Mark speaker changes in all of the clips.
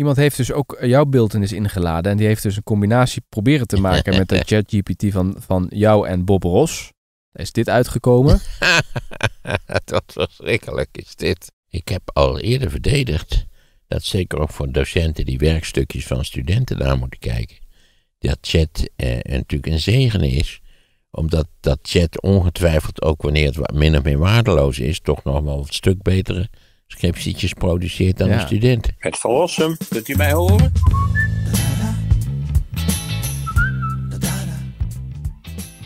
Speaker 1: Iemand heeft dus ook jouw beeldenis ingeladen. En die heeft dus een combinatie proberen te maken met de ChatGPT van, van jou en Bob Ros. is dit uitgekomen. Wat verschrikkelijk is dit. Ik heb al eerder verdedigd dat zeker ook voor
Speaker 2: docenten die werkstukjes van studenten naar moeten kijken. Dat chat eh, natuurlijk een zegen is. Omdat dat chat ongetwijfeld ook wanneer het min of meer waardeloos is, toch nog wel een stuk betere scriptietjes produceert aan ja. student. Het verlossen, kunt u mij horen?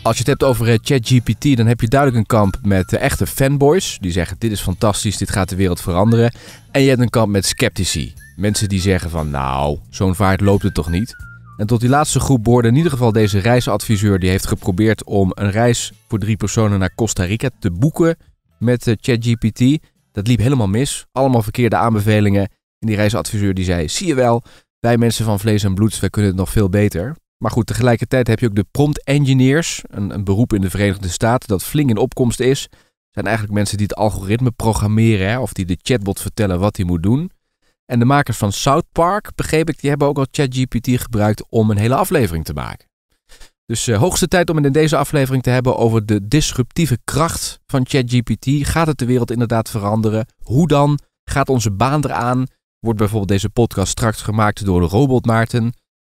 Speaker 1: Als je het hebt over eh, ChatGPT, dan heb je duidelijk een kamp met eh, echte fanboys. Die zeggen: Dit is fantastisch, dit gaat de wereld veranderen. En je hebt een kamp met sceptici. Mensen die zeggen: van, Nou, zo'n vaart loopt het toch niet? En tot die laatste groep behoorde in ieder geval deze reisadviseur. Die heeft geprobeerd om een reis voor drie personen naar Costa Rica te boeken met eh, ChatGPT. Dat liep helemaal mis. Allemaal verkeerde aanbevelingen. En die reisadviseur die zei, zie je wel, wij mensen van vlees en bloed, wij kunnen het nog veel beter. Maar goed, tegelijkertijd heb je ook de prompt engineers, een, een beroep in de Verenigde Staten dat flink in opkomst is. Zijn eigenlijk mensen die het algoritme programmeren hè, of die de chatbot vertellen wat hij moet doen. En de makers van South Park, begreep ik, die hebben ook al ChatGPT gebruikt om een hele aflevering te maken. Dus eh, hoogste tijd om het in deze aflevering te hebben over de disruptieve kracht van ChatGPT. Gaat het de wereld inderdaad veranderen? Hoe dan? Gaat onze baan eraan? Wordt bijvoorbeeld deze podcast straks gemaakt door de robot Maarten?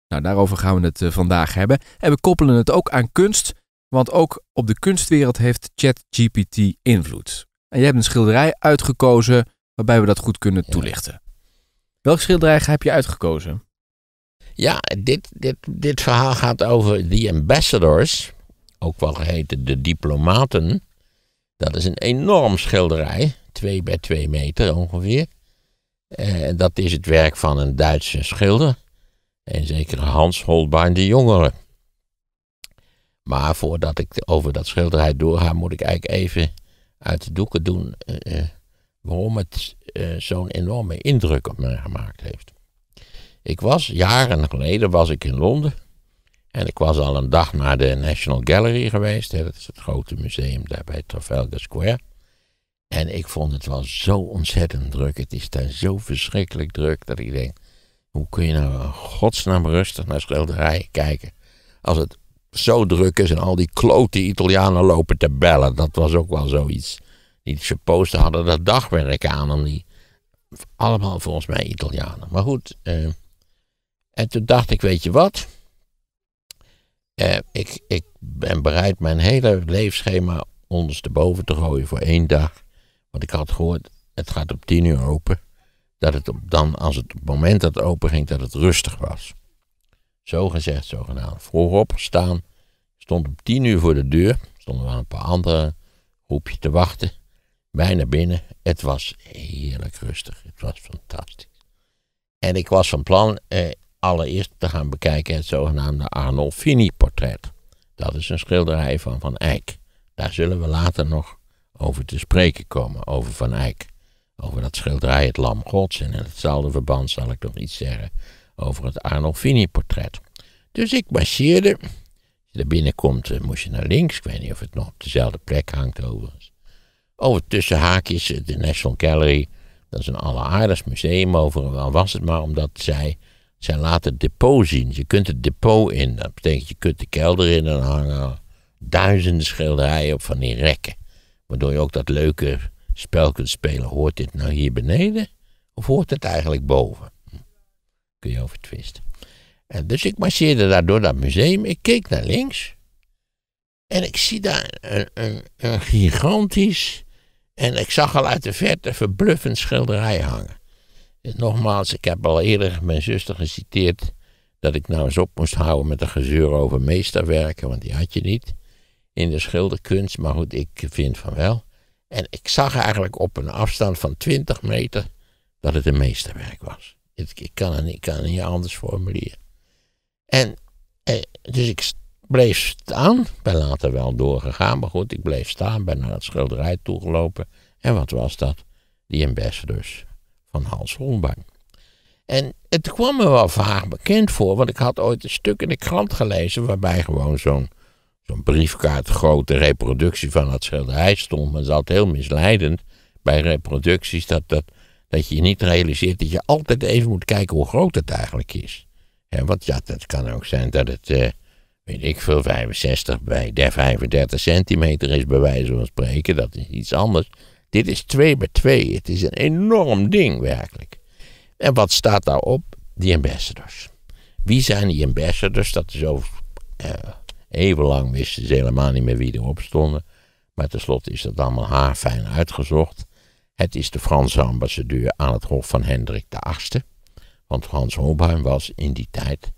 Speaker 1: Nou, daarover gaan we het eh, vandaag hebben. En we koppelen het ook aan kunst, want ook op de kunstwereld heeft ChatGPT invloed. En je hebt een schilderij uitgekozen waarbij we dat goed kunnen toelichten. Ja. Welk schilderij heb je uitgekozen? Ja, dit, dit, dit verhaal gaat over The
Speaker 2: Ambassadors, ook wel geheten De Diplomaten. Dat is een enorm schilderij, twee bij twee meter ongeveer. En eh, dat is het werk van een Duitse schilder, en zeker Hans Holbein de Jongere. Maar voordat ik over dat schilderij doorga, moet ik eigenlijk even uit de doeken doen eh, eh, waarom het zo'n enorme indruk op mij gemaakt heeft. Ik was jaren geleden was ik in Londen. En ik was al een dag naar de National Gallery geweest. dat is het grote museum daar bij Trafalgar Square. En ik vond het wel zo ontzettend druk. Het is daar zo verschrikkelijk druk dat ik denk: hoe kun je nou godsnaam rustig naar schilderijen kijken? Als het zo druk is en al die klote Italianen lopen te bellen. Dat was ook wel zoiets. Die supposten hadden dat dagwerk aan. om die, allemaal volgens mij Italianen. Maar goed. Eh, en toen dacht ik, weet je wat? Eh, ik, ik ben bereid mijn hele leefschema ondersteboven te gooien voor één dag. Want ik had gehoord, het gaat op tien uur open. Dat het op, dan, als het op het moment dat het open ging, dat het rustig was. Zo gezegd, zogenaamd. Vroeg opgestaan, stond om tien uur voor de deur. Stonden wel een paar andere hoepje te wachten. Bijna binnen. Het was heerlijk rustig. Het was fantastisch. En ik was van plan, eh, allereerst te gaan bekijken het zogenaamde Arnolfini-portret. Dat is een schilderij van Van Eyck. Daar zullen we later nog over te spreken komen, over Van Eyck. Over dat schilderij Het Lam Gods. En in hetzelfde verband zal ik nog iets zeggen over het Arnolfini-portret. Dus ik marcheerde. Als je er binnenkomt, eh, moest je naar links. Ik weet niet of het nog op dezelfde plek hangt, overigens. Over tussen haakjes, eh, de National Gallery. Dat is een alleraardigst museum, wel was het maar omdat zij zij laat het depot zien. Je kunt het depot in. Dat betekent je kunt de kelder in en hangen duizenden schilderijen op van die rekken. Waardoor je ook dat leuke spel kunt spelen. Hoort dit nou hier beneden? Of hoort het eigenlijk boven? Hm. Kun je over twisten. En dus ik marcheerde daar door dat museum. Ik keek naar links. En ik zie daar een, een, een gigantisch. En ik zag al uit de verte verbluffend schilderij hangen. Dus nogmaals, ik heb al eerder mijn zuster geciteerd dat ik nou eens op moest houden met een gezeur over meesterwerken, want die had je niet in de schilderkunst, maar goed, ik vind van wel. En ik zag eigenlijk op een afstand van 20 meter dat het een meesterwerk was. Ik, ik, kan, het, kan niet anders formuleren. En eh, dus ik bleef staan, ben later wel doorgegaan, maar goed, ik bleef staan, ben naar het schilderij toegelopen. En wat was dat? Die ambassadors van Hans Holbein. En het kwam me wel vaag bekend voor, want ik had ooit een stuk in de krant gelezen waarbij gewoon zo'n zo'n briefkaart grote reproductie van dat schilderij stond. Maar dat heel misleidend bij reproducties, dat, dat, dat je niet realiseert dat je altijd even moet kijken hoe groot het eigenlijk is. En want ja, dat kan ook zijn dat het, eh, weet ik veel, 65 bij 35 centimeter is, bij wijze van spreken. Dat is iets anders. Dit is twee bij twee. Het is een enorm ding werkelijk. En wat staat daarop? Die ambassadors. Wie zijn die ambassadors? Dat is over eh, even lang wisten ze helemaal niet meer wie erop stonden. Maar tenslotte is dat allemaal haar fijn uitgezocht. Het is de Franse ambassadeur aan het hof van Hendrik VIII. Want Frans Holbein was in die tijd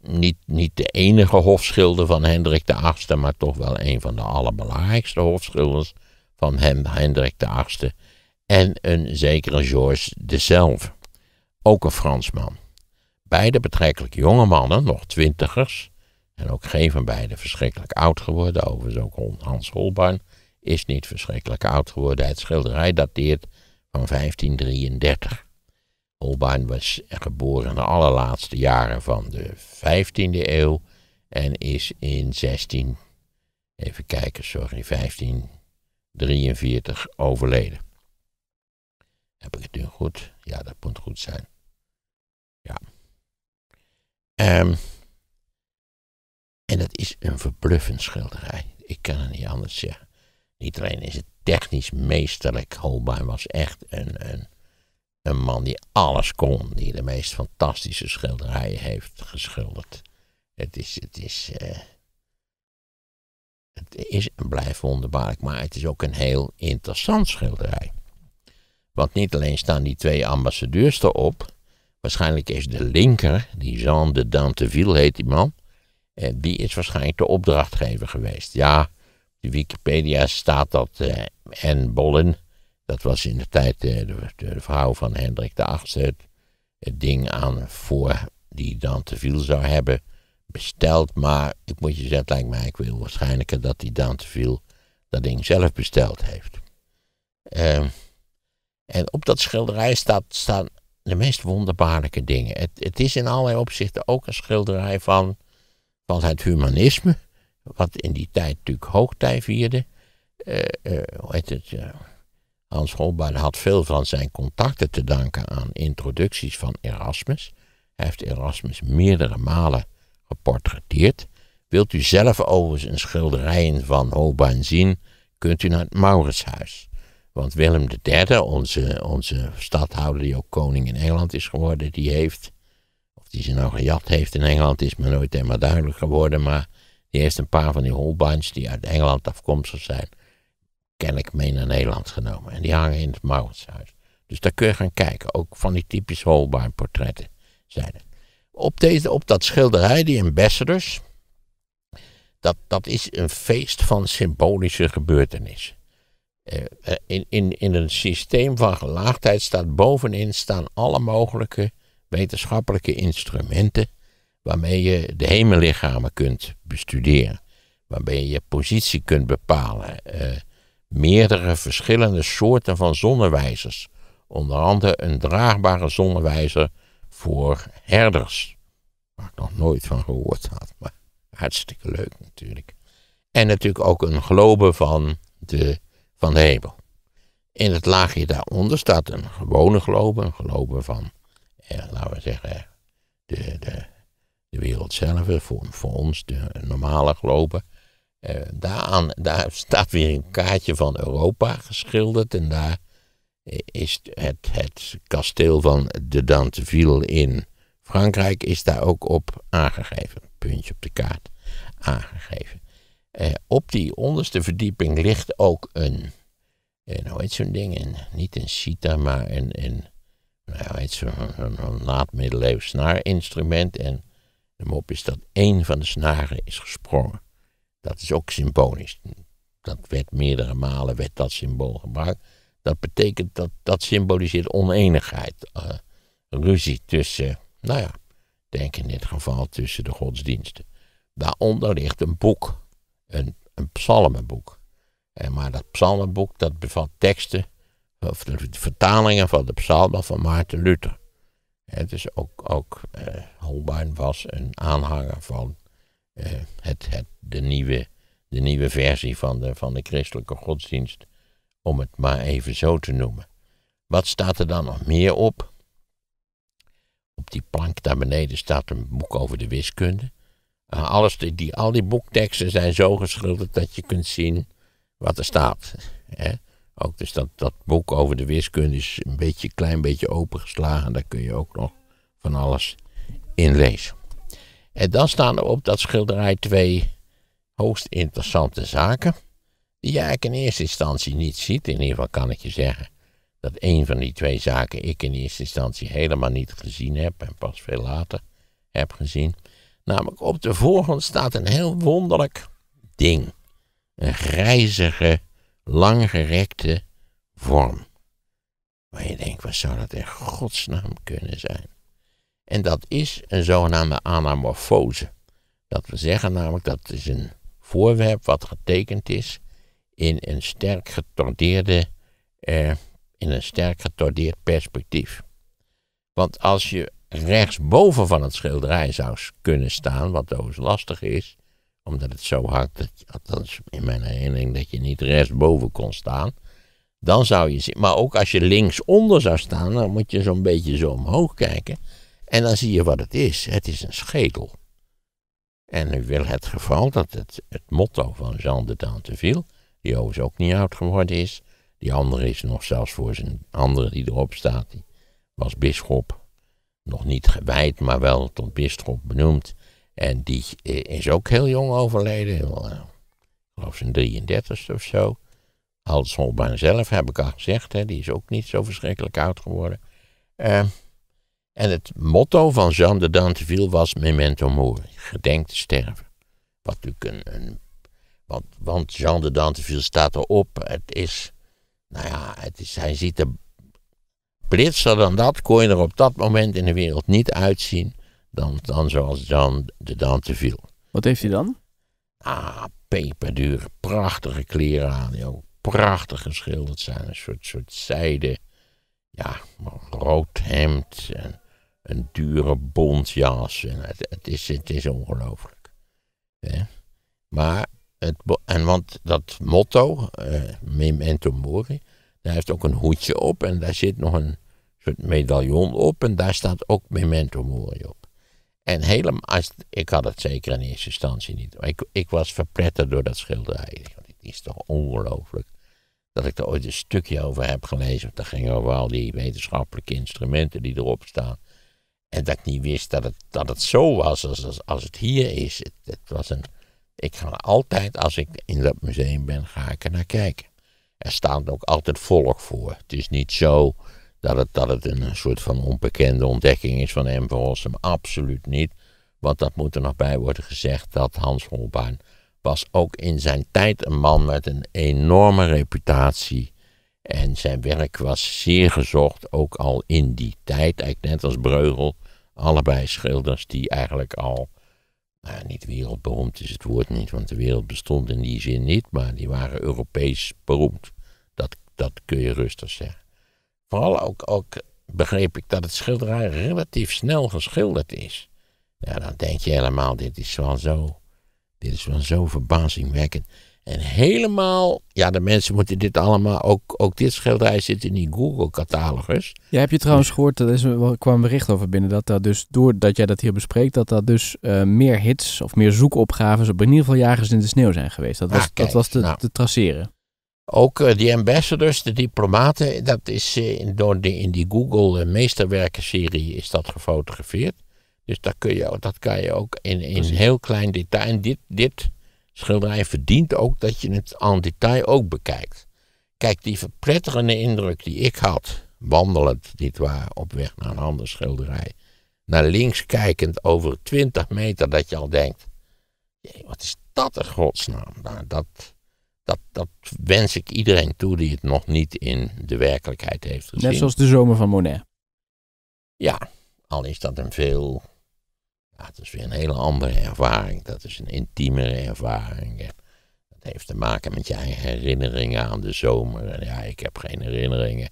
Speaker 2: niet, niet de enige hofschilder van Hendrik VIII, maar toch wel een van de allerbelangrijkste hofschilders van hem, Hendrik VIII, en een zekere Georges dezelfde, ook een Fransman. Beide betrekkelijk jonge mannen, nog twintigers, en ook geen van beiden verschrikkelijk oud geworden. Overigens ook Hans Holbein is niet verschrikkelijk oud geworden. Het schilderij dateert van 1533. Holbein was geboren in de allerlaatste jaren van de 15e eeuw en is in 16, even kijken, sorry, 15, 43
Speaker 1: overleden. Heb ik het nu goed? Ja, dat moet goed zijn. Ja. Ehm,
Speaker 2: en dat is een verbluffend schilderij. Ik kan het niet anders zeggen. Niet alleen is het technisch meesterlijk. Holbein was echt een, een, een man die alles kon. Die de meest fantastische schilderijen heeft geschilderd. Het is, het is eh, het is en blijft wonderbaarlijk, maar het is ook een heel interessant schilderij. Want niet alleen staan die twee ambassadeurs erop, waarschijnlijk is de linker, die Jean de Danteville heet die man, eh, die is waarschijnlijk de opdrachtgever geweest. Ja, op de Wikipedia staat dat en eh, Anne Bollen, dat was in de tijd eh, de, vrouw van Hendrik VIII, het ding aan voor die Danteville zou hebben besteld, maar ik moet je zeggen, het lijkt mij wil waarschijnlijker dat die Dante viel dat ding zelf besteld heeft. Ehm, en op dat schilderij staat, staan de meest wonderbaarlijke dingen. Het, het, is in allerlei opzichten ook een schilderij van, van het humanisme, wat in die tijd natuurlijk hoogtij vierde. Eh, eh, het? Hans Holbein had veel van zijn contacten te danken aan introducties van Erasmus. Hij heeft Erasmus meerdere malen geportretteerd. Wilt u zelf overigens schilderijen van Holbein zien, kunt u naar het Mauritshuis. Want Willem III, onze, onze stadhouder die ook koning in Engeland is geworden, die heeft, of die ze nou gejat heeft in Engeland, is me nooit helemaal duidelijk geworden, maar die heeft een paar van die Holbeins die uit Engeland afkomstig zijn, ik mee naar Nederland genomen. En die hangen in het Mauritshuis. Dus daar kun je gaan kijken, ook van die typische Holbein portretten zijn er. Op, deze, op dat schilderij, die ambassadors, dat, dat is een feest van symbolische gebeurtenissen. Eh, eh, in, in, in een systeem van gelaagdheid staat bovenin staan alle mogelijke wetenschappelijke instrumenten waarmee je de hemellichamen kunt bestuderen, waarmee je positie kunt bepalen, eh, meerdere verschillende soorten van zonnewijzers, onder andere een draagbare zonnewijzer voor herders. Waar ik nog nooit van gehoord had, maar hartstikke leuk natuurlijk. En natuurlijk ook een globe van de, van de hemel. In het laagje daaronder staat een gewone globe, een globe van, eh, laten we zeggen, de, de, de wereld zelf, eh, voor, voor ons de normale globe. Eh, daaraan, daar staat weer een kaartje van Europa geschilderd en daar is het, het kasteel van de Danteville in Frankrijk is daar ook op aangegeven. Puntje op de kaart aangegeven. Eh, op die onderste verdieping ligt ook een, een eh, nou hoe heet zo'n ding? niet een Sita, maar een, een nou, heet zo'n laat-middeleeuws snaarinstrument. En de mop is dat één van de snaren is gesprongen. Dat is ook symbolisch. Dat werd meerdere malen werd dat symbool gebruikt. Dat betekent dat dat symboliseert oneenigheid, eh, ruzie tussen, nou ja, denk in dit geval tussen de godsdiensten. Daaronder ligt een boek, een, een psalmenboek. En maar dat psalmenboek dat bevat teksten, of de vertalingen van de psalmen van Maarten Luther. Het is ook, ook eh, Holbein was een aanhanger van eh, het, het, de, nieuwe, de nieuwe versie van de, van de christelijke godsdienst om het maar even zo te noemen. Wat staat er dan nog meer op? Op die plank daar beneden staat een boek over de wiskunde. alles die, al die boekteksten zijn zo geschilderd dat je kunt zien wat er staat. Ook dus dat, dat boek over de wiskunde is een beetje, klein beetje opengeslagen. Daar kun je ook nog van alles in lezen. En dan staan er op dat schilderij twee hoogst interessante zaken die ik in eerste instantie niet ziet. In ieder geval kan ik je zeggen dat een van die twee zaken ik in eerste instantie helemaal niet gezien heb en pas veel later heb gezien. Namelijk op de voorgrond staat een heel wonderlijk ding. Een grijzige, langgerekte vorm. Waar je denkt, wat zou dat in godsnaam kunnen zijn? En dat is een zogenaamde anamorfose. Dat we zeggen namelijk dat is een voorwerp wat getekend is in een sterk getordeerde, eh, in een sterk getordeerd perspectief. Want als je rechtsboven van het schilderij zou kunnen staan, wat overigens lastig is, omdat het zo hard, dat althans in mijn herinnering, dat je niet rechtsboven kon staan, dan zou je zien. Maar ook als je linksonder zou staan, dan moet je zo'n beetje zo omhoog kijken. En dan zie je wat het is. Het is een schedel. En nu wil het geval dat het, het motto van Jean de Danteville die ook niet oud geworden is. Die andere is nog zelfs voor zijn andere die erop staat, die was bisschop. Nog niet gewijd, maar wel tot bisschop benoemd. En die eh, is ook heel jong overleden. Eh, ik geloof zijn 33ste of zo. Hans Holbein zelf, heb ik al gezegd, hè, die is ook niet zo verschrikkelijk oud geworden. Eh, en het motto van Jean de Danteville was Memento Mori, gedenk te sterven. Wat natuurlijk een want, want Jean de Danteville staat erop. Het is, nou ja, het is, hij ziet er blitser dan dat. Kon je er op dat moment in de wereld niet uitzien dan, dan zoals Jean de Danteville. Wat heeft hij dan? Ah, peperdure, prachtige kleren aan. Die prachtig geschilderd zijn. Een soort, soort zijde, ja, rood hemd en een dure bontjas. En het, het, is, het is ongelooflijk. Maar het, en want dat motto, eh, memento mori, daar heeft ook een hoedje op en daar zit nog een soort medaillon op en daar staat ook memento mori op. En helemaal, ik had het zeker in eerste instantie niet. ik, ik was verpletterd door dat schilderij. Ik dit is toch ongelooflijk. Dat ik er ooit een stukje over heb gelezen. Dat ging over al die wetenschappelijke instrumenten die erop staan. En dat ik niet wist dat het, dat het zo was als, als, als het hier is. het was een ik ga altijd, als ik in dat museum ben, ga ik er naar kijken. Er staat ook altijd volk voor. Het is niet zo dat het, dat het een soort van onbekende ontdekking is van M. van Rossum. Absoluut niet. Want dat moet er nog bij worden gezegd dat Hans Holbein was ook in zijn tijd een man met een enorme reputatie. En zijn werk was zeer gezocht, ook al in die tijd, net als Breugel. Allebei schilders die eigenlijk al nou, niet wereldberoemd is het woord niet, want de wereld bestond in die zin niet, maar die waren Europees beroemd. Dat, dat kun je rustig zeggen. Vooral ook, ook begreep ik dat het schilderij relatief snel geschilderd is. Ja, dan denk je helemaal, dit is wel zo, dit is wel zo verbazingwekkend. En helemaal, ja, de mensen moeten dit allemaal, ook, ook dit schilderij zit in die Google-catalogus.
Speaker 1: Ja, heb je trouwens gehoord, er, is, kwam een bericht over binnen, dat dat dus, doordat jij dat hier bespreekt, dat dat dus eh, meer hits of meer zoekopgaves op in ieder geval jagers in de sneeuw zijn geweest. Dat ah, was, dat was te, nou. traceren. Ook eh, die ambassadors, de
Speaker 2: diplomaten, dat is eh, in, door de, in die Google-meesterwerkenserie is dat gefotografeerd. Dus dat, kun je, dat kan je ook in, in heel klein detail. dit, dit Schilderij verdient ook dat je het aan detail ook bekijkt. Kijk, die verpletterende indruk die ik had, wandelend, nietwaar, op weg naar een ander schilderij, naar links kijkend over 20 meter, dat je al denkt: wat is dat in godsnaam? Nou, dat, dat, dat wens ik iedereen toe die het nog niet in de werkelijkheid heeft gezien. Net zoals de
Speaker 1: zomer van Monet.
Speaker 2: Ja, al is dat een veel dat het is weer een hele andere ervaring. Dat is een intiemere ervaring. dat heeft te maken met je eigen herinneringen aan de zomer. ja, ik heb geen herinneringen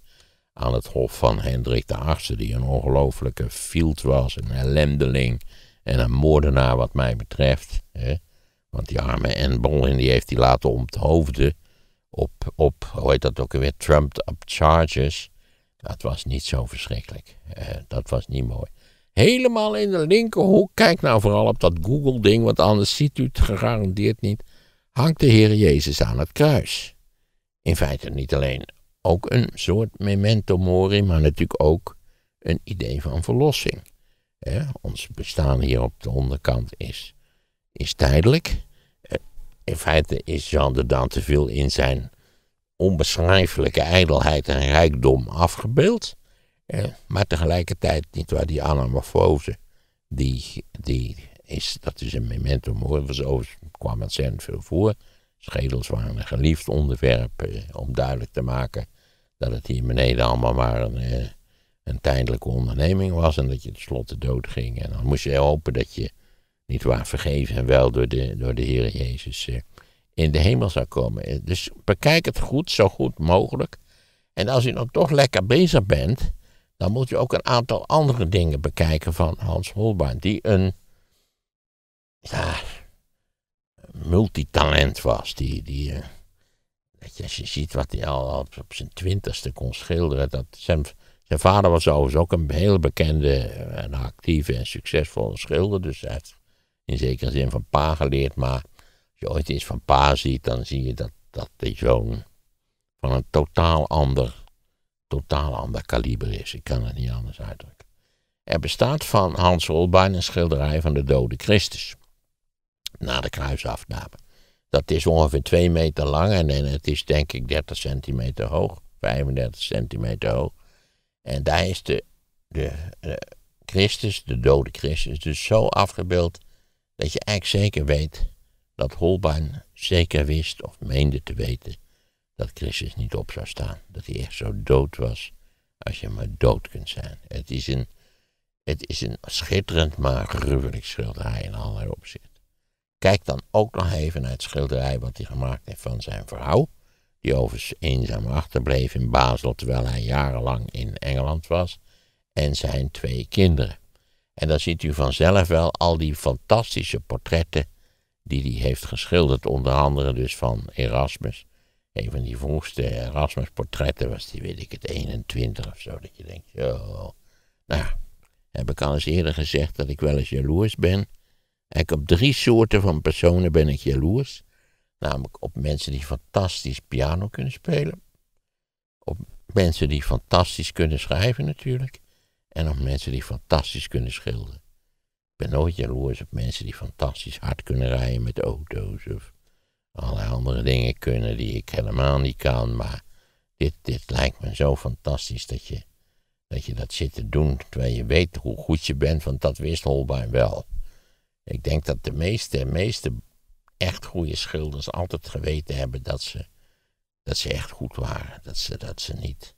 Speaker 2: aan het hof van Hendrik de VIII, die een ongelofelijke field was, een ellendeling en een moordenaar wat mij betreft. Hè? Want die arme Anne en die heeft hij laten onthoofden op, op, hoe heet dat ook weer trumped up charges. Dat was niet zo verschrikkelijk. Eh, dat was niet mooi helemaal in de linkerhoek. Kijk nou vooral op dat Google-ding, want anders ziet u het gegarandeerd niet. Hangt de Heer Jezus aan het kruis. In feite niet alleen ook een soort memento mori, maar natuurlijk ook een idee van verlossing. ons bestaan hier op de onderkant is, is tijdelijk. Eh, in feite is Jean de veel in zijn onbeschrijfelijke ijdelheid en rijkdom afgebeeld. Maar tegelijkertijd, niet waar, die anamorfose, die, die is, dat is een memento mori. Zo kwam ontzettend veel voor. Schedels waren een geliefd onderwerp eh, om duidelijk te maken dat het hier beneden allemaal maar een, eh, een tijdelijke onderneming was en dat je tenslotte dood ging. En dan moest je hopen dat je, niet waar, vergeven en wel door de, door de Heer Jezus eh, in de hemel zou komen. Eh, dus bekijk het goed, zo goed mogelijk. En als je dan toch lekker bezig bent, dan moet je ook een aantal andere dingen bekijken van Hans Holbein, die een ja, multitalent was. Die, die, eh, je, als je ziet wat hij al op, zijn twintigste kon schilderen. Dat zijn, zijn, vader was overigens ook een heel bekende eh, en actieve en succesvolle schilder. Dus hij heeft in zekere zin van pa geleerd. Maar als je ooit iets van pa ziet, dan zie je dat, dat die zoon van een totaal ander totaal ander kaliber is. Ik kan het niet anders uitdrukken. Er bestaat van Hans Holbein een schilderij van de dode Christus. Na de kruisafname. Dat is ongeveer 2 meter lang en het is denk ik 30 centimeter hoog. 35 centimeter hoog. En daar is de, de Christus, de dode Christus, dus zo afgebeeld dat je eigenlijk zeker weet dat Holbein zeker wist of meende te weten dat Christus niet op zou staan. Dat hij echt zo dood was als je maar dood kunt zijn. Het is een, het is een schitterend maar gruwelijk schilderij in allerlei opzichten. Kijk dan ook nog even naar het schilderij wat hij gemaakt heeft van zijn vrouw. Die overigens eenzaam achterbleef in Basel terwijl hij jarenlang in Engeland was. En zijn twee kinderen. En dan ziet u vanzelf wel al die fantastische portretten die hij heeft geschilderd. Onder andere dus van Erasmus een van die vroegste Erasmus-portretten was die, weet ik het, 21 of zo. Dat je denkt, zo. Nou, heb ik al eens eerder gezegd dat ik wel eens jaloers ben. Ik op drie soorten van personen ben ik jaloers. Namelijk op mensen die fantastisch piano kunnen spelen. Op mensen die fantastisch kunnen schrijven natuurlijk. En op mensen die fantastisch kunnen schilderen. Ik ben nooit jaloers op mensen die fantastisch hard kunnen rijden met auto's. Of alle andere dingen kunnen die ik helemaal niet kan. Maar dit, dit lijkt me zo fantastisch dat je, dat je dat zit te doen. Terwijl je weet hoe goed je bent, want dat wist Holbein wel. Ik denk dat de meeste, meeste echt goede schilders altijd geweten hebben dat ze, dat ze echt goed waren. Dat ze, dat ze niet.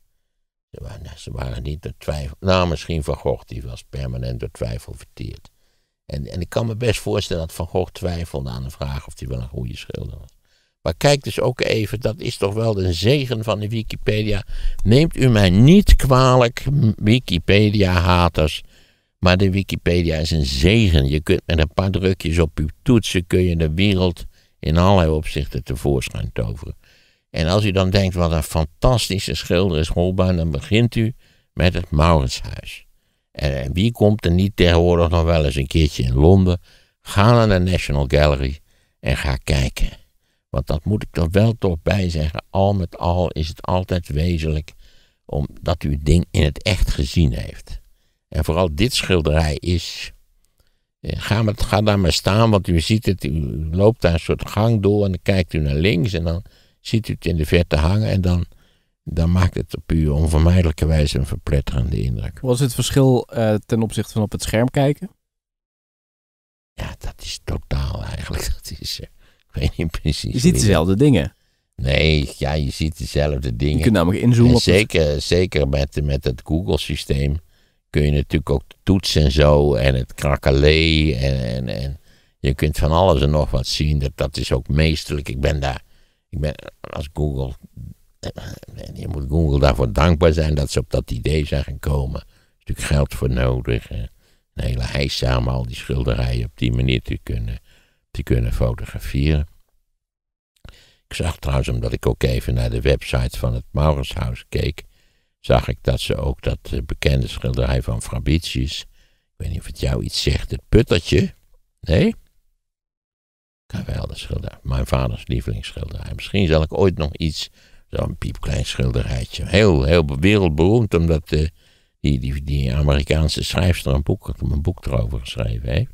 Speaker 2: Ze waren, ze waren niet door twijfel. Nou, misschien Van Gogh, die was permanent door twijfel verteerd. En, en ik kan me best voorstellen dat Van Gogh twijfelde aan de vraag of hij wel een goede schilder was. Maar kijk dus ook even, dat is toch wel de zegen van de Wikipedia. Neemt u mij niet kwalijk, Wikipedia-haters. Maar de Wikipedia is een zegen. Je kunt met een paar drukjes op uw toetsen kun je de wereld in allerlei opzichten tevoorschijn toveren. En als u dan denkt wat een fantastische schilder is Holbein, dan begint u met het Mauritshuis. En, wie komt er niet tegenwoordig nog wel eens een keertje in Londen? Ga naar de National Gallery en ga kijken. Want dat moet ik er wel toch bij zeggen. Al met al is het altijd wezenlijk omdat u het ding in het echt gezien heeft. En vooral dit schilderij is. Eh, ga, met, ga daar maar staan, want u ziet het. U loopt daar een soort gang door en dan kijkt u naar links en dan ziet u het in de verte hangen en dan dan maakt het op u onvermijdelijke wijze een verpletterende indruk.
Speaker 1: Wat is het verschil eh, ten opzichte van op het scherm kijken?
Speaker 2: Ja, dat is totaal eigenlijk. Dat is, eh, ik weet niet precies. Je ziet dezelfde dingen. Nee, ja, je ziet dezelfde dingen. Je kunt namelijk inzoomen. zeker, zeker met, met het Google-systeem kun je natuurlijk ook de toetsen en zo en het krakelee en, en, en je kunt van alles en nog wat zien. Dat, dat is ook meesterlijk. Ik ben daar, ik ben, als Google en eh, eh, je moet Google daarvoor dankbaar zijn dat ze op dat idee zijn gekomen. Er is natuurlijk geld voor nodig. Eh, een hele heis al die schilderijen op die manier te kunnen, te kunnen fotograferen. Ik zag trouwens, omdat ik ook even naar de website van het Mauritshuis keek, zag ik dat ze ook dat bekende schilderij van Frabitius, ik weet niet of het jou iets zegt, het puttertje, nee? Kan wel, de schilderij, mijn vaders lievelingsschilderij. Misschien zal ik ooit nog iets Zo'n piepklein schilderijtje. Heel, heel wereldberoemd, omdat eh, die, die, die Amerikaanse schrijfster een boek, een boek erover geschreven heeft.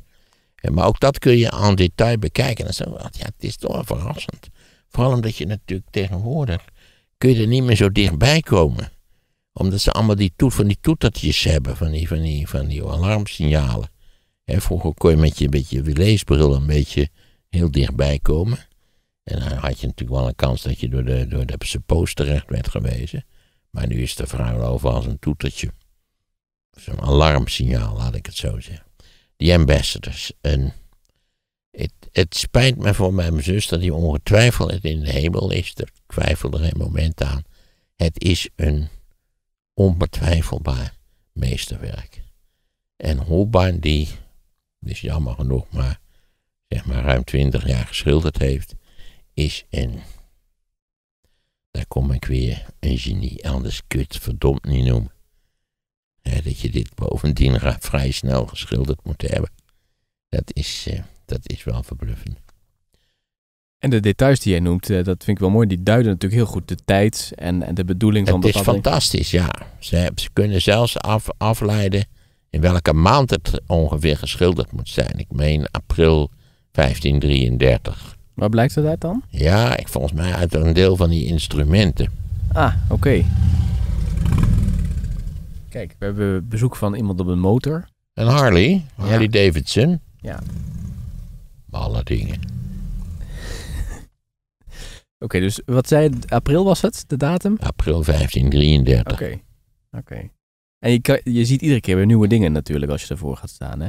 Speaker 2: Maar ook dat kun je aan detail bekijken. En dan je, ja, het is toch wel verrassend. Vooral omdat je natuurlijk tegenwoordig kun je er niet meer zo dichtbij komen. Omdat ze allemaal die toet, van die toetertjes hebben, van die, van die, van die alarmsignalen. vroeger kon je met je, beetje leesbril een beetje heel dichtbij komen. En dan had je natuurlijk wel een kans dat je door de, door de terecht werd gewezen. Maar nu is de vrouw over als een toetertje. Zo'n alarmsignaal, laat ik het zo zeggen. Die ambassadors. En het, het spijt me voor mijn zus dat die ongetwijfeld in de hemel is. Daar twijfelde er geen moment aan. Het is een onbetwijfelbaar meesterwerk. En Holbein, die, is jammer genoeg, maar zeg maar ruim twintig jaar geschilderd heeft is en. Daar kom ik weer een genie, anders kut verdomd niet noemen. dat je dit bovendien vrij snel geschilderd moet hebben. Dat is, eh, dat is wel verbluffend.
Speaker 1: En de details die jij noemt, eh, dat vind ik wel mooi. Die duiden natuurlijk heel goed de tijd en, en de bedoeling van... Het is fantastisch, ja. Ze, ze kunnen zelfs af, afleiden in welke maand het
Speaker 2: ongeveer geschilderd moet zijn. Ik meen april 1533.
Speaker 1: Waar blijkt het uit dan?
Speaker 2: Ja, ik, volgens mij uit een deel van die instrumenten.
Speaker 1: Ah, oké. Kijk, we hebben bezoek van iemand op een motor.
Speaker 2: Een Harley, Harley Davidson.
Speaker 1: Ja. Alle dingen. oké, dus wat zei april was het, de datum? April 1533. Oké, oké. En je, je ziet iedere keer weer nieuwe dingen natuurlijk als je ervoor gaat staan, hè?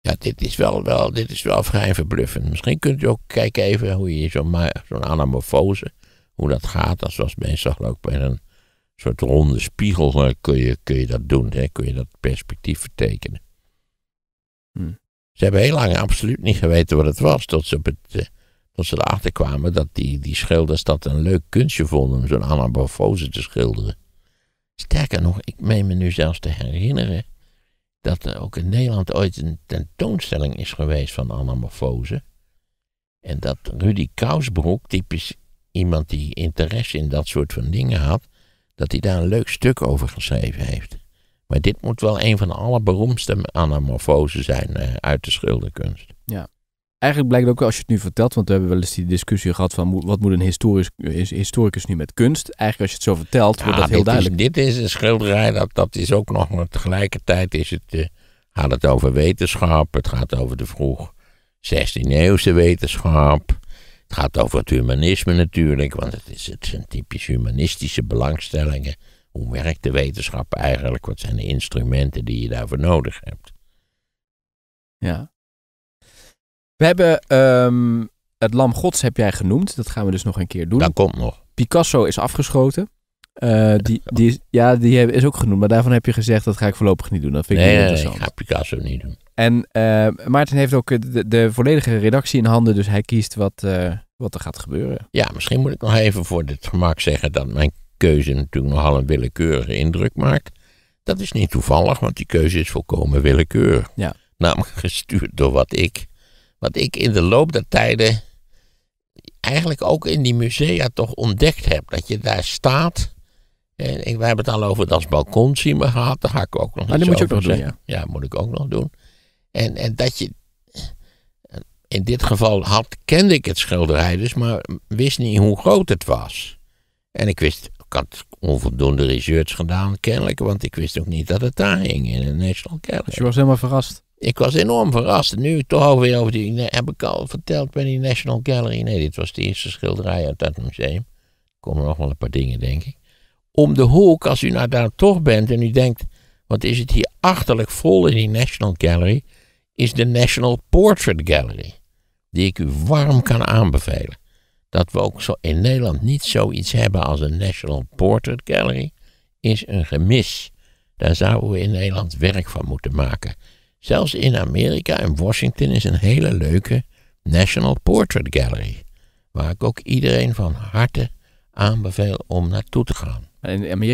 Speaker 1: Ja, dit is wel, wel, dit is wel vrij verbluffend. Misschien kunt u ook kijken
Speaker 2: even hoe je zo'n anamorfose, hoe dat gaat. Dat was meestal ook bij een soort ronde spiegel eh, kun je, kun je dat doen, hè? kun je dat perspectief vertekenen. Hm. Ze hebben heel lang absoluut niet geweten wat het was, tot ze, op het, eh, tot ze erachter kwamen dat die, die schilders dat een leuk kunstje vonden om zo'n anamorfose te schilderen. Sterker nog, ik meen me nu zelfs te herinneren dat er ook in Nederland ooit een tentoonstelling is geweest van anamorfose. En dat Rudy Kousbroek, typisch iemand die interesse in dat soort van dingen had, dat hij daar een leuk stuk over geschreven heeft. Maar dit moet wel een van de allerberoemdste anamorfose zijn eh, uit de schilderkunst.
Speaker 1: Ja eigenlijk blijkt ook als je het nu vertelt, want we hebben wel eens die discussie gehad van wat moet een historisch, historicus nu met kunst. Eigenlijk als je het zo vertelt, wordt dat heel duidelijk. dit is een schilderij, dat, dat is ook nog, maar tegelijkertijd is het, eh, gaat
Speaker 2: het over wetenschap, het gaat over de vroeg 16e eeuwse wetenschap. Het gaat over het humanisme natuurlijk, want het, is, het zijn typisch humanistische belangstellingen. Hoe werkt de wetenschap eigenlijk? Wat zijn de instrumenten die je daarvoor nodig hebt?
Speaker 1: Ja, we hebben ehm, het Lam Gods heb jij genoemd. Dat gaan we dus nog een keer doen. Dat komt nog. Picasso is afgeschoten. Eh, die, die ja, die is ook genoemd. Maar daarvan heb je gezegd, dat ga ik voorlopig niet doen. Dat vind ik nee, niet interessant. Nee, ik ga Picasso niet doen. En uh, Maarten heeft ook eh, de, de, volledige redactie in handen. Dus hij kiest wat, wat er gaat gebeuren. Ja, misschien moet ik nog even
Speaker 2: voor dit gemak zeggen... dat mijn keuze natuurlijk nogal een willekeurige indruk maakt. Dat is niet toevallig, want die keuze is volkomen willekeurig. Ja. Namelijk gestuurd door wat ik wat ik in de loop der tijden eigenlijk ook in die musea toch ontdekt heb. Dat je daar staat. En we hebben het al over dat we gehad. Daar ga ik ook nog Maar ah, dat moet je ook nog doen, ja. moet ik ook nog doen. En, en dat je... In dit geval had, kende ik het schilderij dus, maar wist niet hoe groot het was. En ik wist, ik had onvoldoende research gedaan, kennelijk, want ik wist ook niet dat het daar hing in de National Gallery. Dus je was helemaal verrast? Ik was enorm verrast. Nu toch alweer over die. Heb ik al verteld bij die National Gallery? Nee, dit was de eerste schilderij uit dat museum. Er komen nog wel een paar dingen, denk ik. Om de hoek, als u nou daar toch bent en u denkt. Wat is het hier achterlijk vol in die National Gallery? Is de National Portrait Gallery. Die ik u warm kan aanbevelen. Dat we ook zo in Nederland niet zoiets hebben als een National Portrait Gallery is een gemis. Daar zouden we in Nederland werk van moeten maken. Zelfs in Amerika en Washington is een hele leuke National Portrait Gallery. Waar ik ook iedereen van harte aanbeveel om naartoe te gaan.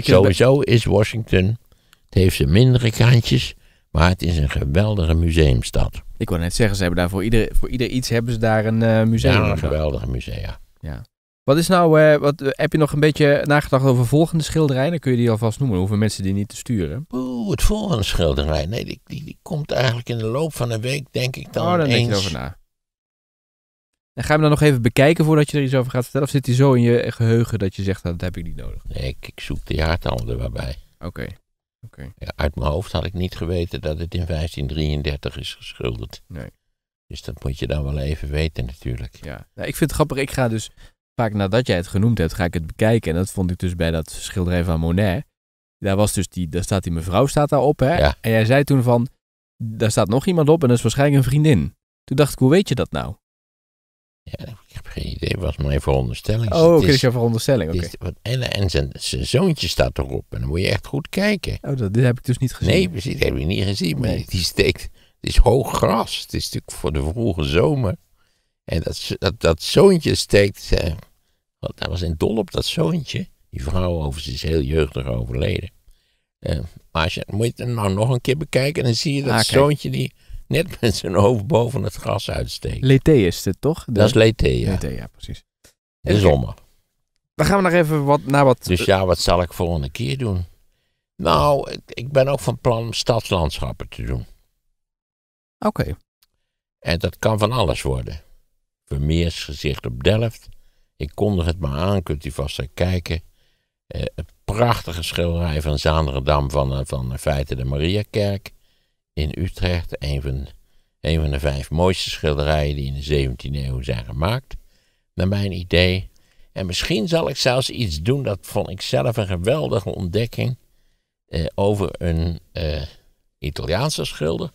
Speaker 2: Sowieso is Washington, het heeft zijn mindere kantjes, maar het is een
Speaker 1: geweldige museumstad. Ik wou net zeggen, ze hebben daar voor ieder, voor ieder iets hebben ze daar een uh, museum. Ja, een geweldige musea. Ja. Wat is nou, eh, wat, eh, heb je nog een beetje nagedacht over volgende schilderij? Dan kun je die alvast noemen, hoeven mensen die niet te sturen. Oeh, het volgende schilderij. Nee, die, die,
Speaker 2: die komt eigenlijk in de loop van een week, denk ik dan. Oh, dan denk je over
Speaker 1: na. En ga je hem dan nog even bekijken voordat je er iets over gaat vertellen? Of zit hij zo in je geheugen dat je zegt, nou, dat heb ik niet nodig? Nee, ik, zoek de jaartallen erbij. Oké. Oké. Ja, uit mijn hoofd had ik niet geweten dat het in
Speaker 2: 1533 is geschilderd. Nee. Dus dat moet je dan wel even weten natuurlijk.
Speaker 1: Ja, nou, ik vind het grappig. Ik ga dus vaak nadat jij het genoemd hebt, ga ik het bekijken. En dat vond ik dus bij dat schilderij van Monet. Daar was dus die, daar staat die mevrouw staat daar op, hè? En jij zei toen van, daar staat nog iemand op en dat is waarschijnlijk een vriendin. Toen dacht ik, hoe weet je dat nou?
Speaker 2: Ja, ik heb geen idee, het was mijn veronderstelling. Oh, oké, okay, is jouw veronderstelling, oké. wat, En, en zijn, zijn, zoontje staat erop en dan moet je echt goed kijken. Oh, dat, dit heb ik dus niet gezien. Nee, precies, dat heb ik niet gezien, maar die steekt, het is hoog gras, het is natuurlijk voor de vroege zomer. En dat, dat, zoontje steekt. Uh, want hij was in dol op dat zoontje. Die vrouw overigens is heel jeugdig overleden. Eh, maar als je, moet je het nou nog een keer bekijken, dan zie je dat ah, zoontje die net met zijn hoofd boven het gras uitsteekt. Lethe
Speaker 1: is het toch? Dat is Lethe,
Speaker 2: ja. ja, precies. De zomer. Dan gaan we nog even wat, naar wat... Dus ja, wat zal ik volgende keer doen? Nou, ik ben ook van plan om stadslandschappen te doen. Oké. En dat kan van alles worden. Vermeers gezicht op Delft. Ik kondig het maar aan, kunt u vast gaan kijken. Eh, een prachtige schilderij van Zanderdam van, eh, van in feite de Mariakerk in Utrecht. Een van, een van de vijf mooiste schilderijen die in de 17e eeuw zijn gemaakt, naar mijn idee. En misschien zal ik zelfs iets doen, dat vond ik zelf een geweldige ontdekking, eh, over een Italiaanse schilder.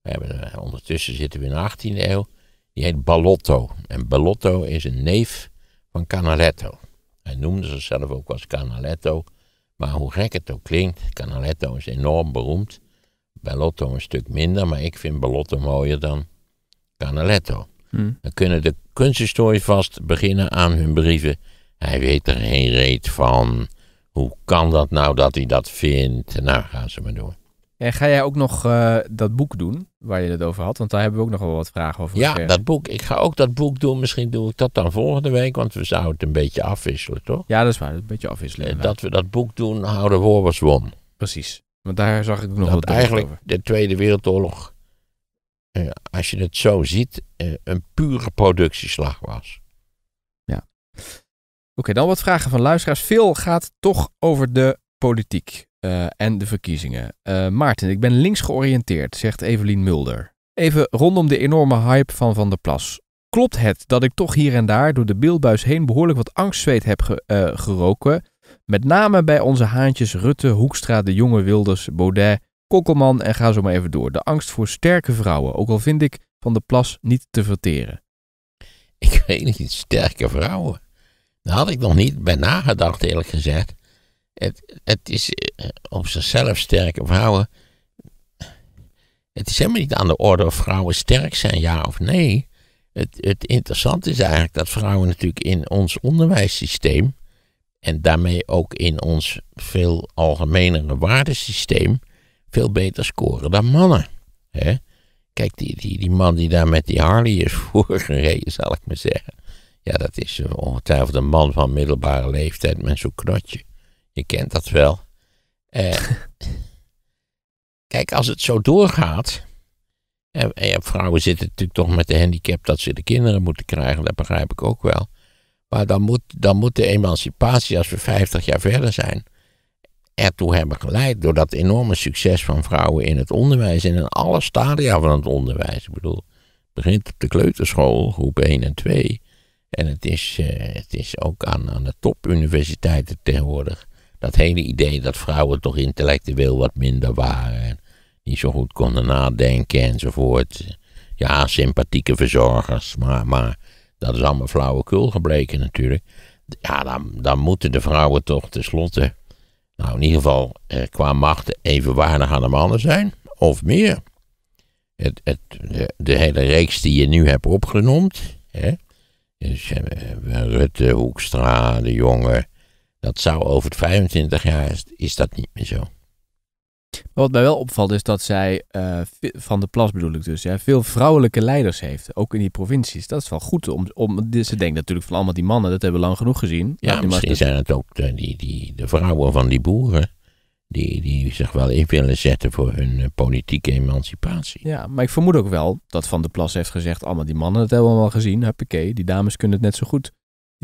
Speaker 2: We hebben, ondertussen zitten we in de 18e eeuw. Die heet Ballotto. En Ballotto is een neef van Canaletto. Hij noemde zichzelf ook als Canaletto. Maar hoe gek het ook klinkt, Canaletto is enorm beroemd. Bellotto een stuk minder, maar ik vind Balotto mooier dan Canaletto. Dan hmm. kunnen de kunsthistorici vast beginnen aan hun brieven. Hij weet er geen reet van. Hoe kan dat nou dat hij dat vindt? Nou, gaan ze maar door.
Speaker 1: En ga jij ook nog eh, dat boek doen waar je het over had? Want daar hebben we ook nog wel wat vragen over. Ja, dat
Speaker 2: boek. Ik ga ook dat boek doen. Misschien doe ik dat dan volgende week, want we zouden het een beetje afwisselen, toch? Ja, dat is waar. Een beetje afwisselen. En eh, dat we dat boek doen, houden was won. Precies. Want daar zag ik nog dat wat eigenlijk over. de Tweede Wereldoorlog, eh, als je het zo ziet, een pure productieslag was.
Speaker 1: Ja. Oké, dan wat vragen van luisteraars. Veel gaat toch over de politiek. Eh, en de verkiezingen. Eh, Maarten, ik ben links georiënteerd, zegt Evelien Mulder. Even rondom de enorme hype van Van der Plas. Klopt het dat ik toch hier en daar door de beeldbuis heen behoorlijk wat angstzweet heb eh, geroken? Met name bij onze haantjes Rutte, Hoekstra, De Jonge, Wilders, Baudet, Kokkelman en ga zo maar even door. De angst voor sterke vrouwen, ook al vind ik Van der Plas niet te verteren. Ik weet niet, sterke vrouwen.
Speaker 2: Daar had ik nog niet bij nagedacht, eerlijk gezegd. Het, het is eh, op zichzelf sterke vrouwen. Het is helemaal niet aan de orde of vrouwen sterk zijn, ja of nee. Het, het interessante is eigenlijk dat vrouwen natuurlijk in ons onderwijssysteem en daarmee ook in ons veel algemenere waardesysteem veel beter scoren dan mannen. Hè? Kijk, die, die, die man die daar met die Harley is voorgereden, zal ik maar zeggen. Ja, dat is ongetwijfeld een man van middelbare leeftijd met zo'n knotje. Je kent dat wel. Eh, kijk, als het zo doorgaat. En, vrouwen zitten natuurlijk toch met de handicap dat ze de kinderen moeten krijgen, dat begrijp ik ook wel. Maar dan moet, dan moet de emancipatie, als we 50 jaar verder zijn, ertoe hebben geleid door dat enorme succes van vrouwen in het onderwijs in alle stadia van het onderwijs. Ik bedoel, het begint op de kleuterschool, groep 1 en 2. En het is, eh, het is ook aan, aan de topuniversiteiten tegenwoordig dat hele idee dat vrouwen toch intellectueel wat minder waren. En niet zo goed konden nadenken enzovoort. Ja, sympathieke verzorgers, maar, maar dat is allemaal flauwekul gebleken natuurlijk. Ja, dan, dan moeten de vrouwen toch tenslotte, nou in ieder geval eh, qua macht, evenwaardig aan de mannen zijn. Of meer. Het, het, de, hele reeks die je nu hebt opgenoemd. Hè? Dus, eh, Rutte, Hoekstra, de jongen, dat zou over 25 jaar is, is dat niet meer zo.
Speaker 1: Wat mij wel opvalt is dat zij, eh, van de plas bedoel ik dus, veel vrouwelijke leiders heeft. Ook in die provincies. Dat is wel goed. Om, om, ze denkt natuurlijk van allemaal die mannen, dat hebben we lang genoeg gezien. Ja, nou, misschien zijn
Speaker 2: het ook de, die, die, de vrouwen van die boeren. Die, die zich wel in willen zetten voor hun eh, politieke emancipatie.
Speaker 1: Ja, maar ik vermoed ook wel dat Van der Plas heeft gezegd: allemaal die mannen, dat hebben we allemaal gezien. Huppakee, die dames kunnen het net zo goed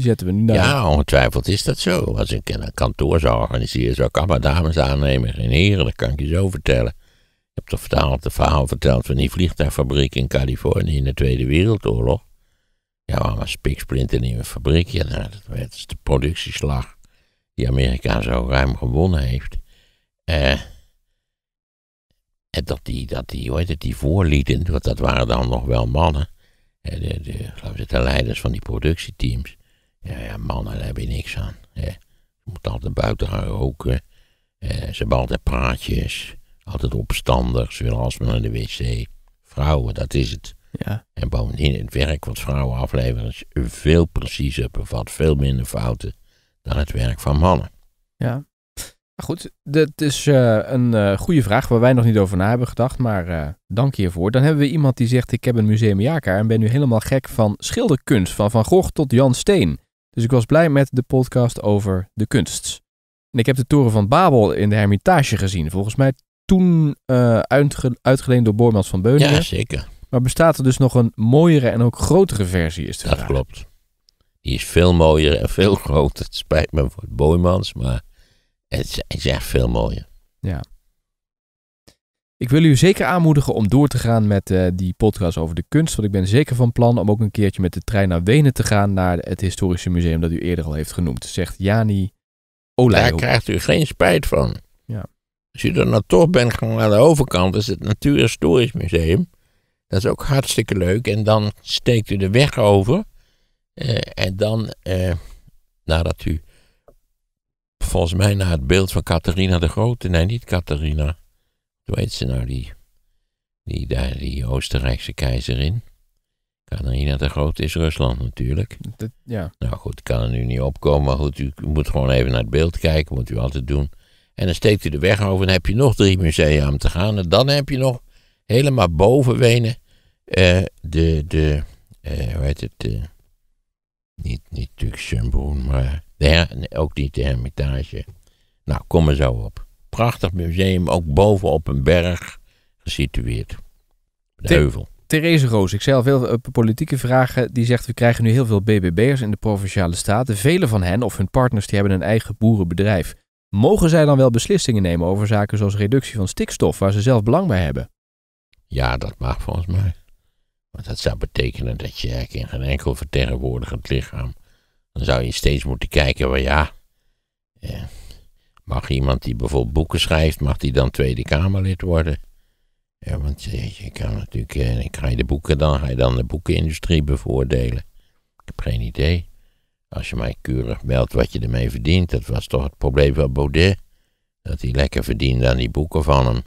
Speaker 1: zetten we nu Ja,
Speaker 2: ongetwijfeld is dat zo. Als ik een kantoor zou organiseren, zou ik allemaal dames aannemen. En heren, dat kan ik je zo vertellen. Ik heb toch vertaald, de verhaal verteld van die vliegtuigfabriek in Californië in de Tweede Wereldoorlog. Ja, allemaal spiksplinten in een fabriek. Nou, dat werd de productieslag die Amerika zo ruim gewonnen heeft. Eh, en dat die, dat die, hoe heet het, die voorlieden, want dat waren dan nog wel mannen. Eh, de, de, de, de leiders van die productieteams. Ja, mannen, daar heb je niks aan. Hè. Ze moeten altijd buiten gaan roken. Eh, ze hebben altijd praatjes. Altijd opstandig. Ze willen alsmaar naar de wc. Vrouwen, dat is het. Ja. En bovendien, het werk wat vrouwen afleveren is veel preciezer, bevat veel minder fouten dan het werk van mannen.
Speaker 1: Ja. Goed, dat is eh, een eh, goede vraag waar wij nog niet over na hebben gedacht, maar uh, dank hiervoor. Dan hebben we iemand die zegt, ik heb een museumjaarkaart en ben nu helemaal gek van schilderkunst, van Van Gogh tot Jan Steen. Dus ik was blij met de podcast over de kunst. En ik heb de Toren van Babel in de Hermitage gezien. Volgens mij toen eh, uitgeleend door Boormans van Beuningen. Ja, zeker. Maar bestaat er dus nog een mooiere en ook grotere versie? Is Dat klopt.
Speaker 2: Die is veel mooier en veel groter. Het spijt me voor het Boymans, maar het is echt veel mooier.
Speaker 1: Ja. Ik wil u zeker aanmoedigen om door te gaan met eh, die podcast over de kunst. Want ik ben zeker van plan om ook een keertje met de trein naar Wenen te gaan. Naar het historische museum dat u eerder al heeft genoemd. Zegt Jani Olij. Daar krijgt u geen spijt van. Ja. Als u er nou toch bent gaan naar de overkant, is het Natuurhistorisch
Speaker 2: Museum. Dat is ook hartstikke leuk. En dan steekt u de weg over. Eh, en dan, uh, nadat u volgens mij naar het beeld van Catharina de Grote. Nee, niet Catharina. Hoe heet ze nou, die, die, daar, die Oostenrijkse keizerin? naar de grote is Rusland natuurlijk. Dat, ja. Nou goed, kan er nu niet opkomen, maar goed, u moet gewoon even naar het beeld kijken, moet u altijd doen. En dan steekt u de weg over, dan heb je nog drie musea om te gaan. En dan heb je nog helemaal boven Wenen eh, de, de eh, hoe heet het, eh, niet, niet maar de ook niet de Hermitage. Nou, kom
Speaker 1: er zo op prachtig museum, ook bovenop een berg gesitueerd. De heuvel. Therese Roos, ik zei al veel eh, politieke vragen. Die zegt: We krijgen nu heel veel BBB'ers in de provinciale staten. Vele van hen of hun partners die hebben een eigen boerenbedrijf. Mogen zij dan wel beslissingen nemen over zaken zoals reductie van stikstof, waar ze zelf belang bij hebben? Ja, dat mag volgens mij. Want dat zou betekenen dat je eigenlijk in geen enkel vertegenwoordigend
Speaker 2: lichaam. dan zou je steeds moeten kijken: van ja, ja eh, Mag iemand die bijvoorbeeld boeken schrijft, mag die dan Tweede Kamerlid worden? Ja, want je, kan natuurlijk, eh, ga je de boeken dan, ga je dan de boekenindustrie bevoordelen? Ik heb geen idee. Als je mij keurig meldt wat je ermee verdient, dat was toch het probleem van Baudet. Dat hij lekker verdiende aan die boeken van hem.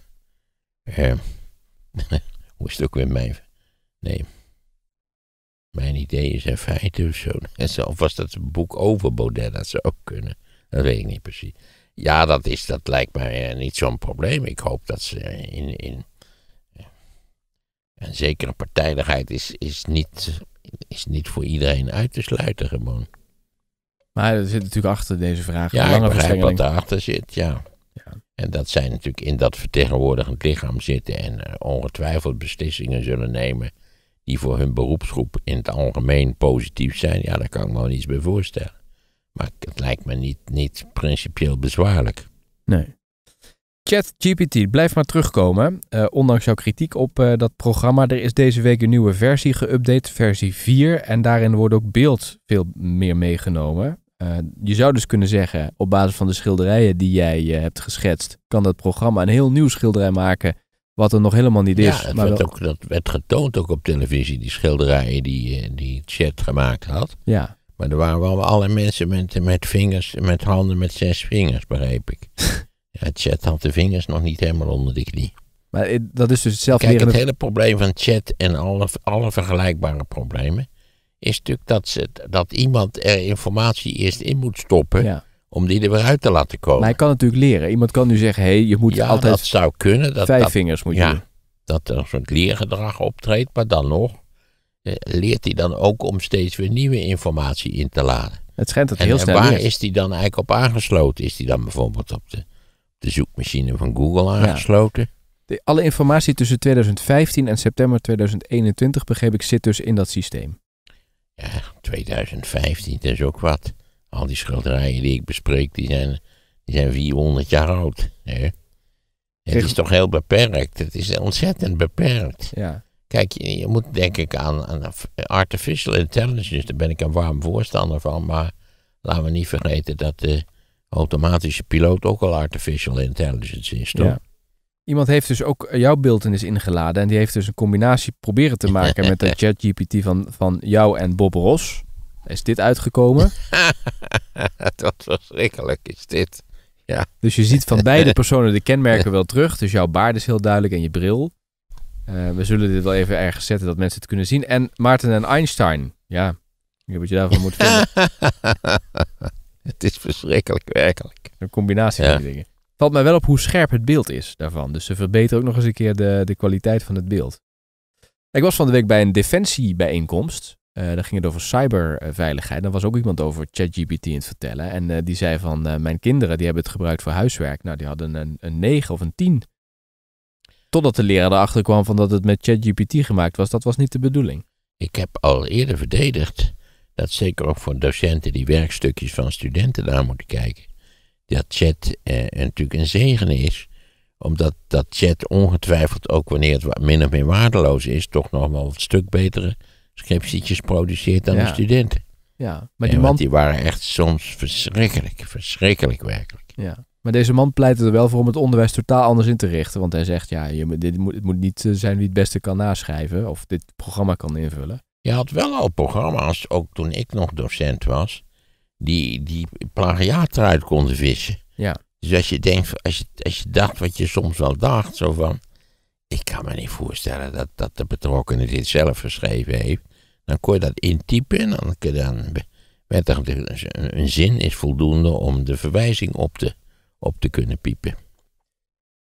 Speaker 2: Eh, hoe is het ook weer mijn... Nee. Mijn idee is in feite of zo. Of was dat een boek over Baudet, dat zou ook kunnen. Dat weet ik niet precies. Ja, dat, is, dat lijkt mij eh, niet zo'n probleem. Ik hoop dat ze in. in en zekere partijdigheid is, is, niet, is niet voor iedereen uit te sluiten, gewoon.
Speaker 1: Maar er zit natuurlijk achter deze vraag. Ja, ik begrijp wat
Speaker 2: daarachter zit, ja. ja. En dat zij natuurlijk in dat vertegenwoordigend lichaam zitten en eh, ongetwijfeld beslissingen zullen nemen die voor hun beroepsgroep in het algemeen positief zijn. Ja, daar
Speaker 1: kan ik me wel iets bij voorstellen.
Speaker 2: Maar het lijkt me niet, niet
Speaker 1: principieel bezwaarlijk. Nee. ChatGPT blijft maar terugkomen. Eh, ondanks jouw kritiek op eh, dat programma, er is deze week een nieuwe versie geüpdate, versie 4. En daarin wordt ook beeld veel meer meegenomen. Eh, je zou dus kunnen zeggen, op basis van de schilderijen die jij hebt geschetst, kan dat programma een heel nieuw schilderij maken, wat er nog helemaal niet is. Ja, maar werd ook,
Speaker 2: dat werd getoond ook op televisie, die schilderijen die, die Chat gemaakt had. Ja. Maar er waren wel alle mensen met, met vingers, met handen met zes vingers, begreep ik. ja, Chat had de vingers nog niet helemaal onder de knie.
Speaker 1: Maar dat is dus zelf. Kijk, het hele
Speaker 2: probleem van chat en alle, alle vergelijkbare problemen. is natuurlijk dat, ze, dat iemand er informatie eerst in moet stoppen. om die er weer uit te laten komen. Maar hij
Speaker 1: kan natuurlijk leren. Iemand kan nu zeggen: hé, hey, je moet ja, altijd. Dat zou kunnen. Dat, vijf vingers moet je Dat er
Speaker 2: een soort leergedrag optreedt, maar dan nog. Eh, leert hij dan ook om steeds weer nieuwe informatie in te laden. Het schijnt dat en, heel snel En waar is die dan eigenlijk op aangesloten? Is die dan bijvoorbeeld op de, de zoekmachine van Google aangesloten?
Speaker 1: alle informatie tussen 2015 en september 2021, begreep ik, zit dus in dat systeem. Ja, 2015,
Speaker 2: dat is ook wat. Al die schilderijen die ik bespreek, die zijn, die zijn 400 jaar oud. Hè? Het is toch heel beperkt. Het is ontzettend beperkt. Ja. Kijk, je, moet denk ik aan, artificial intelligence, dus daar ben ik een warm voorstander van, maar laten we niet vergeten dat de automatische piloot ook al
Speaker 1: artificial intelligence is, toch? Iemand heeft dus ook jouw beeldenis ingeladen en die heeft dus een combinatie proberen te maken met de ChatGPT van, van jou en Bob Ross. Is dit uitgekomen? Wat verschrikkelijk is dit. Ja. Dus je ziet van beide personen de kenmerken wel terug. Dus jouw baard is heel duidelijk en je bril. Eh, we zullen dit wel even ergens zetten dat mensen het kunnen zien. En Maarten en Einstein. Ja, ik wat je daarvan moet vinden. het is verschrikkelijk, werkelijk. Een combinatie van die dingen. Valt mij wel op hoe scherp het beeld is daarvan. Dus ze verbeteren ook nog eens een keer de, de kwaliteit van het beeld. Ik was van de week bij een defensiebijeenkomst. Uh, daar ging het over cyberveiligheid. Dan was ook iemand over ChatGPT in het vertellen. En eh, die zei van, mijn kinderen die hebben het gebruikt voor huiswerk. Nou, die hadden een, een 9 of een 10 Totdat de leraar erachter kwam van dat het met ChatGPT gemaakt was. Dat was niet de bedoeling. Ik heb al eerder verdedigd dat zeker
Speaker 2: ook voor docenten die werkstukjes van studenten daar moeten kijken. Dat chat eh, natuurlijk een zegen is. Omdat dat chat ongetwijfeld ook wanneer het min of meer waardeloos is, toch nog wel een stuk betere scriptietjes produceert dan de studenten. Ja, maar die, die waren echt
Speaker 1: soms verschrikkelijk, verschrikkelijk werkelijk. Ja. Maar deze man pleitte er wel voor om het onderwijs totaal anders in te richten. Want hij zegt, ja, dit moet, het moet niet eh, zijn wie het beste kan naschrijven of dit programma kan invullen. Je had wel al programma's, ook toen ik nog
Speaker 2: docent was, die, die plagiaat eruit konden vissen. Ja. Dus als je, denkt, als, je, als je dacht wat je soms wel dacht, zo van, ik kan me niet voorstellen dat, dat de betrokkenen dit zelf geschreven heeft. Dan kon je dat intypen en dan, dan werd er, een zin is voldoende om de verwijzing op te op te kunnen
Speaker 1: piepen.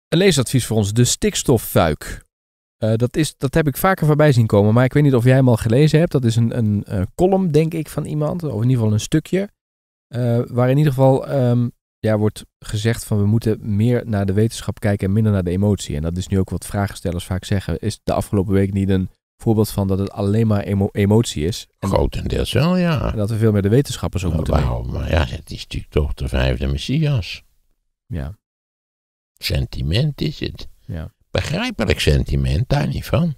Speaker 1: Een leesadvies voor ons, de stikstoffuik. Eh, dat, is, dat heb ik vaker voorbij zien komen, maar ik weet niet of jij hem al gelezen hebt. Dat is een, een column, denk ik, van iemand, of in ieder geval een stukje. Eh, waar in ieder geval ehm, ja, wordt gezegd van we moeten meer naar de wetenschap kijken en minder naar de emotie. En dat is nu ook wat vragenstellers vaak zeggen. Is de afgelopen week niet een voorbeeld van dat het alleen maar emotie is? Grotendeels wel, ja. En dat we veel meer de wetenschappers ook maar nou, moeten. Maar, maar ja, het is natuurlijk toch de vijfde Messias. Ja. Sentiment is het. Ja. Begrijpelijk sentiment, daar niet van.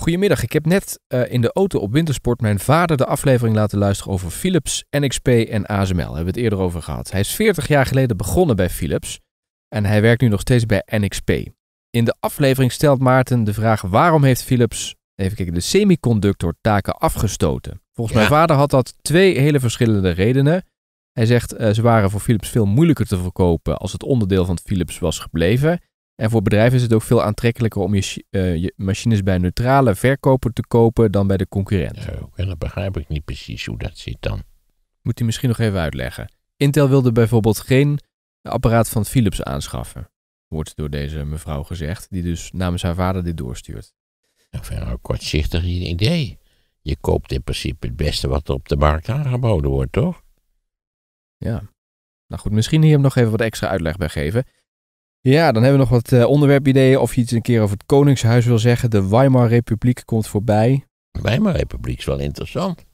Speaker 1: Goedemiddag, ik heb net eh, in de auto op Wintersport mijn vader de aflevering laten luisteren over Philips, NXP en ASML. Daar hebben we het eerder over gehad. Hij is 40 jaar geleden begonnen bij Philips en hij werkt nu nog steeds bij NXP. In de aflevering stelt Maarten de vraag waarom heeft Philips, even kijken, de semiconductor taken afgestoten? Volgens mijn vader had dat twee hele verschillende redenen. Hij zegt, eh, ze waren voor Philips veel moeilijker te verkopen als het onderdeel van Philips was gebleven. En voor bedrijven is het ook veel aantrekkelijker om je, eh, machines bij neutrale verkoper te kopen dan bij de concurrent. dat begrijp ik niet precies hoe dat zit dan. Moet hij misschien nog even uitleggen. Intel wilde bijvoorbeeld geen apparaat van Philips aanschaffen, wordt door deze mevrouw gezegd, die dus namens haar vader dit doorstuurt. Nou, vind ik een kortzichtig idee. Je koopt in principe het beste wat er op de markt aangeboden wordt, toch? Ja. Nou goed, misschien hier nog even wat extra uitleg bij geven. Ja, dan hebben we nog wat eh, onderwerpideeën. Of je iets een keer over het Koningshuis wil zeggen. De Weimar Republiek komt voorbij. De Weimar Republiek is wel interessant.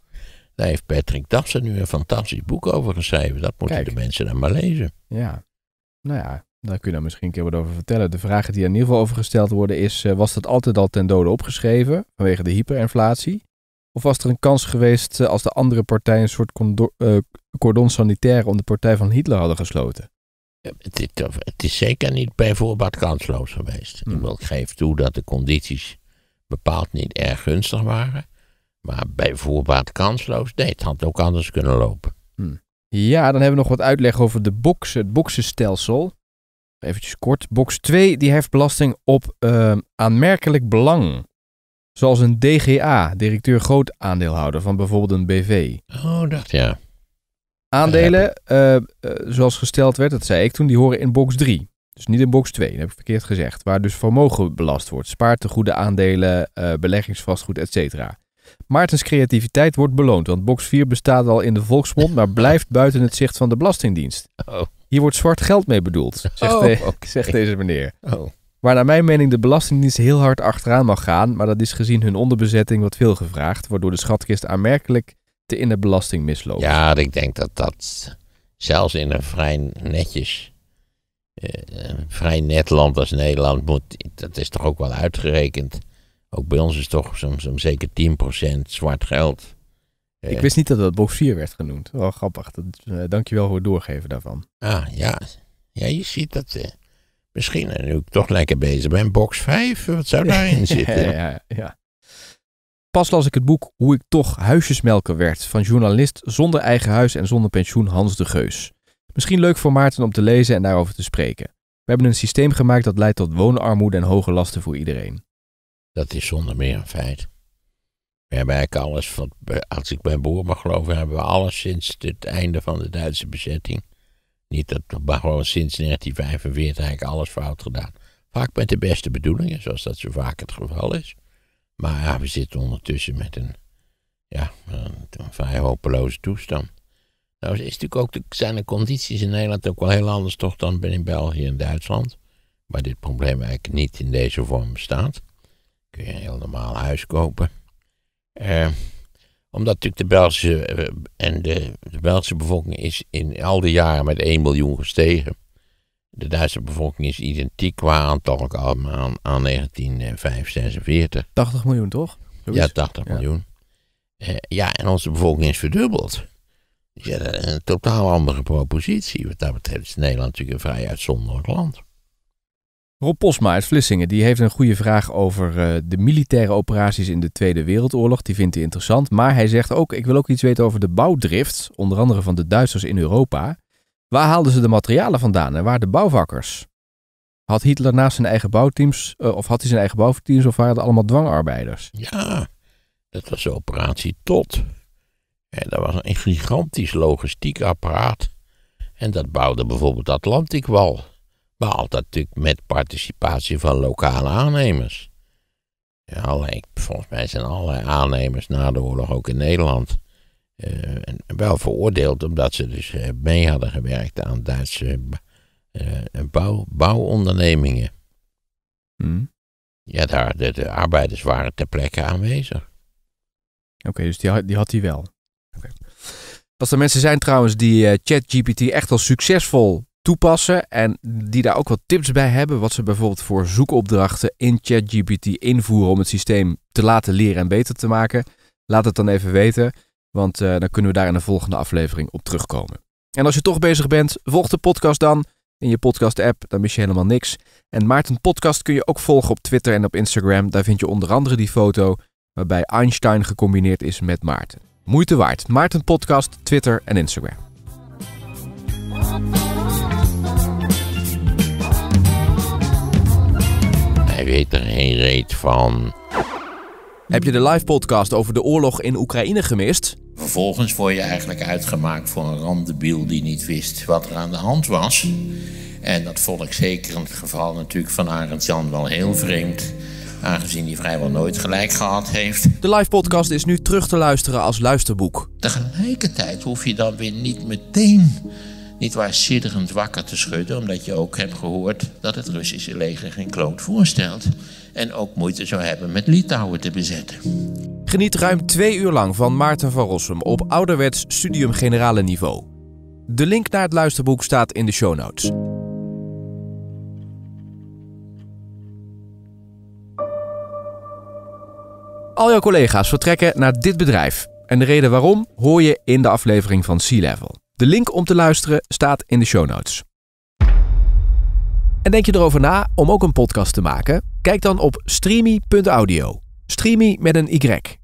Speaker 1: Daar heeft Patrick Dassen nu een fantastisch boek over geschreven. Dat moeten de mensen dan maar lezen. Ja, nou ja, daar kun je dan misschien een keer wat over vertellen. De vragen die er in ieder geval over gesteld worden is, eh, was dat altijd al ten dode opgeschreven vanwege de hyperinflatie? Of was er een kans geweest eh, als de andere partijen een soort eh, cordon sanitaire om de partij van Hitler hadden gesloten?
Speaker 2: Het, het is zeker niet bij voorbaat kansloos geweest. Hmm. Ik geef toe dat de condities bepaald niet erg gunstig waren. Maar bij voorbaat kansloos, nee,
Speaker 1: het had ook anders kunnen lopen. Hmm. Ja, dan hebben we nog wat uitleg over de het boksenstelsel. Even kort. Box 2 die heft belasting op eh, aanmerkelijk belang. Zoals een DGA, directeur groot aandeelhouder van bijvoorbeeld een BV. Oh, dat ja. Aandelen, eh, eh, zoals gesteld werd, dat zei ik toen, die horen in box 3. Dus niet in box 2, dat heb ik verkeerd gezegd. Waar dus vermogen belast wordt. spaartegoede aandelen, uh, beleggingsvastgoed, cetera. Maartens creativiteit wordt beloond, want box 4 bestaat al in de volksmond, maar blijft buiten het zicht van de Belastingdienst. Oh. Hier wordt zwart geld mee bedoeld, zegt, oh, zegt deze meneer. Oh. Waar naar mijn mening de Belastingdienst heel hard achteraan mag gaan, maar dat is gezien hun onderbezetting wat veel gevraagd, waardoor de schatkist aanmerkelijk te in de belasting misloopt. Ja, ik denk dat dat zelfs in een vrij netjes,
Speaker 2: eh, vrij net land als Nederland moet, dat is toch ook wel uitgerekend. Ook bij ons is toch soms om zeker 10% zwart geld. Ik eh, wist niet
Speaker 1: dat dat box 4 werd genoemd. Wel grappig. Dat, uh, dankjewel voor het doorgeven daarvan. Ah, ja.
Speaker 2: Ja, je ziet dat...
Speaker 1: Misschien, ben ik toch lekker bezig ben, box 5, wat zou daarin zitten? ja, ja, ja. Pas las ik het boek Hoe ik toch huisjesmelker werd van journalist zonder eigen huis en zonder pensioen Hans de Geus. Misschien leuk voor Maarten om te lezen en daarover te spreken. We hebben een systeem gemaakt dat leidt tot woonarmoede en hoge lasten voor iedereen. Dat is zonder meer een feit. We hebben eigenlijk alles, als ik mijn Boer mag
Speaker 2: geloven, hebben we alles sinds het einde van de Duitse bezetting niet dat de sinds 1945 eigenlijk alles fout gedaan. Vaak met de beste bedoelingen, zoals dat zo vaak het geval is. Maar ja, we zitten ondertussen met een, ja, een, vrij hopeloze toestand. Nou is natuurlijk ook de, zijn de condities in Nederland ook wel heel anders toch dan in België en Duitsland. Waar dit probleem eigenlijk niet in deze vorm bestaat. Kun je een heel normaal huis kopen. Eh, omdat natuurlijk de Belgische, eh, en de, de Belgische bevolking is in al die jaren met 1 miljoen gestegen. De Duitse bevolking is identiek qua aantal aan, aan 1946. 80 miljoen toch? Ja, 80 miljoen. Eh, ja, en onze bevolking is
Speaker 1: verdubbeld. Dus ja, een totaal andere propositie. Wat dat betreft is Nederland natuurlijk een vrij uitzonderlijk land. Rob Posma uit Vlissingen die heeft een goede vraag over eh, de militaire operaties in de Tweede Wereldoorlog. Die vindt hij interessant. Maar hij zegt ook: Ik wil ook iets weten over de bouwdrift, onder andere van de Duitsers in Europa. Waar haalden ze de materialen vandaan en waar de bouwvakkers? Had Hitler naast zijn eigen bouwteams, eh, of had hij zijn eigen bouwteams, of waren het allemaal dwangarbeiders? Ja, dat was de operatie Tot. En
Speaker 2: dat was een gigantisch logistiek apparaat. En dat bouwde bijvoorbeeld Atlantikwal. Maar altijd natuurlijk met participatie van lokale aannemers. Ja, alleen, volgens mij zijn allerlei aannemers na de oorlog ook in Nederland eh, wel veroordeeld, omdat ze dus eh, mee hadden gewerkt aan Duitse eh, bouw, bouwondernemingen. Hmm. Ja, daar, de,
Speaker 1: arbeiders waren ter plekke aanwezig. Oké, dus die, die had hij wel. Okay. Als er mensen zijn trouwens die ChatGPT echt als succesvol toepassen en die daar ook wat tips bij hebben. Wat ze bijvoorbeeld voor zoekopdrachten in ChatGPT invoeren om het systeem te laten leren en beter te maken. Laat het dan even weten, want eh, dan kunnen we daar in de volgende aflevering op terugkomen. En als je toch bezig bent, volg de podcast dan in je podcast-app, dan mis je helemaal niks. En Maarten Podcast kun je ook volgen op Twitter en op Instagram. Daar vind je onder andere die foto waarbij Einstein gecombineerd is met Maarten. Moeite waard. Maarten Podcast, Twitter en Instagram. weet er geen reet van. Heb je de live podcast over de oorlog in Oekraïne gemist? Vervolgens
Speaker 2: word je eigenlijk uitgemaakt voor een randebiel die niet wist wat er aan de hand was. En dat vond ik zeker in het geval natuurlijk van Arend Jan wel heel vreemd. Aangezien hij vrijwel nooit gelijk gehad heeft.
Speaker 1: De live podcast is nu terug te luisteren als luisterboek.
Speaker 2: Tegelijkertijd hoef je dan weer niet meteen niet waar sidderend wakker te schudden, omdat je ook hebt gehoord dat het Russische leger geen kloot voorstelt en ook moeite zou
Speaker 1: hebben met Litouwen te bezetten. Geniet ruim twee uur lang van Maarten van Rossum op ouderwets studium generale niveau. De link naar het luisterboek staat in de show notes. Al jouw collega's vertrekken naar dit bedrijf. En de reden waarom hoor je in de aflevering van Sea Level. De link om te luisteren staat in de show notes. En denk je erover na om ook een podcast te maken? Kijk dan op streamy.audio. Streamy met een Y.